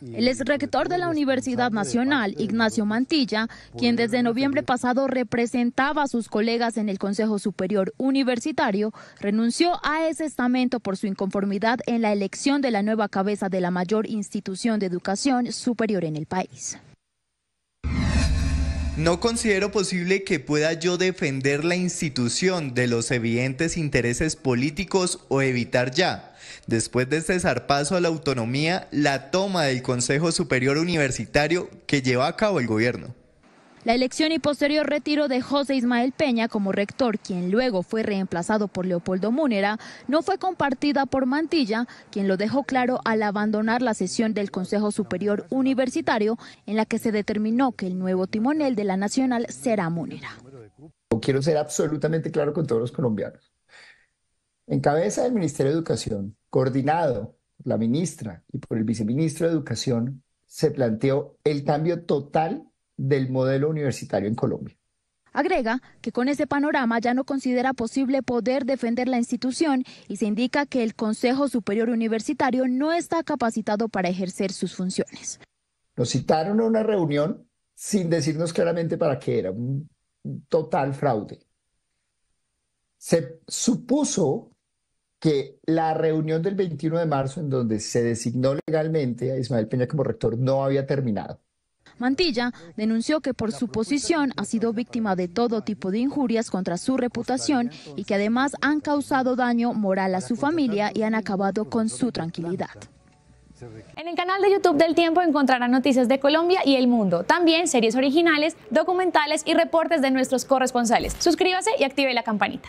El exrector de la Universidad Nacional, Ignacio Mantilla, quien desde noviembre pasado representaba a sus colegas en el Consejo Superior Universitario, renunció a ese estamento por su inconformidad en la elección de la nueva cabeza de la mayor institución de educación superior en el país. No considero posible que pueda yo defender la institución de los evidentes intereses políticos o evitar ya, después de este zarpazo a la autonomía, la toma del Consejo Superior Universitario que lleva a cabo el gobierno. La elección y posterior retiro de José Ismael Peña como rector, quien luego fue reemplazado por Leopoldo Múnera, no fue compartida por Mantilla, quien lo dejó claro al abandonar la sesión del Consejo Superior Universitario en la que se determinó que el nuevo timonel de la Nacional será Múnera. Quiero ser absolutamente claro con todos los colombianos. En cabeza del Ministerio de Educación, coordinado por la ministra y por el viceministro de Educación, se planteó el cambio total del modelo universitario en Colombia. Agrega que con ese panorama ya no considera posible poder defender la institución y se indica que el Consejo Superior Universitario no está capacitado para ejercer sus funciones. Nos citaron a una reunión sin decirnos claramente para qué era, un total fraude. Se supuso que la reunión del 21 de marzo en donde se designó legalmente a Ismael Peña como rector no había terminado. Mantilla denunció que por su posición ha sido víctima de todo tipo de injurias contra su reputación y que además han causado daño moral a su familia y han acabado con su tranquilidad. En el canal de YouTube del Tiempo encontrará noticias de Colombia y el mundo, también series originales, documentales y reportes de nuestros corresponsales. Suscríbase y active la campanita.